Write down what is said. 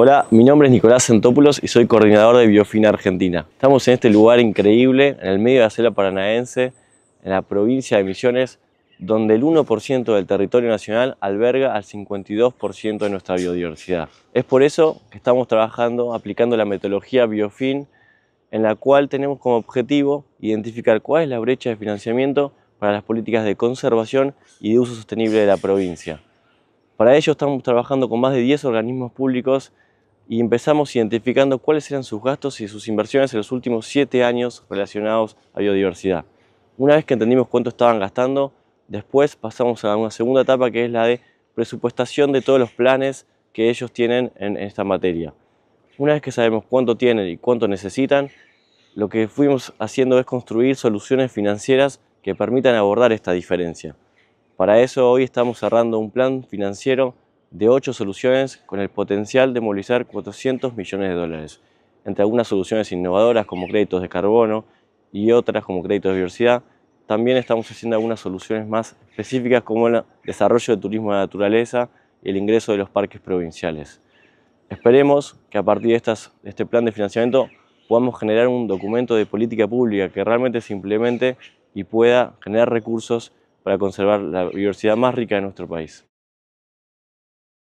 Hola, mi nombre es Nicolás Centópulos y soy coordinador de Biofin Argentina. Estamos en este lugar increíble, en el medio de la selva paranaense, en la provincia de Misiones, donde el 1% del territorio nacional alberga al 52% de nuestra biodiversidad. Es por eso que estamos trabajando aplicando la metodología Biofin, en la cual tenemos como objetivo identificar cuál es la brecha de financiamiento para las políticas de conservación y de uso sostenible de la provincia. Para ello estamos trabajando con más de 10 organismos públicos y empezamos identificando cuáles eran sus gastos y sus inversiones en los últimos siete años relacionados a biodiversidad. Una vez que entendimos cuánto estaban gastando, después pasamos a una segunda etapa que es la de presupuestación de todos los planes que ellos tienen en, esta materia. Una vez que sabemos cuánto tienen y cuánto necesitan, lo que fuimos haciendo es construir soluciones financieras que permitan abordar esta diferencia. Para eso hoy estamos cerrando un plan financiero de ocho soluciones con el potencial de movilizar 400 millones de dólares, entre algunas soluciones innovadoras como créditos de carbono y otras como créditos de diversidad. También estamos haciendo algunas soluciones más específicas como el desarrollo de turismo de naturaleza y el ingreso de los parques provinciales. Esperemos que a partir de, estas, de este plan de financiamiento podamos generar un documento de política pública que realmente se implemente y pueda generar recursos para conservar la biodiversidad más rica de nuestro país.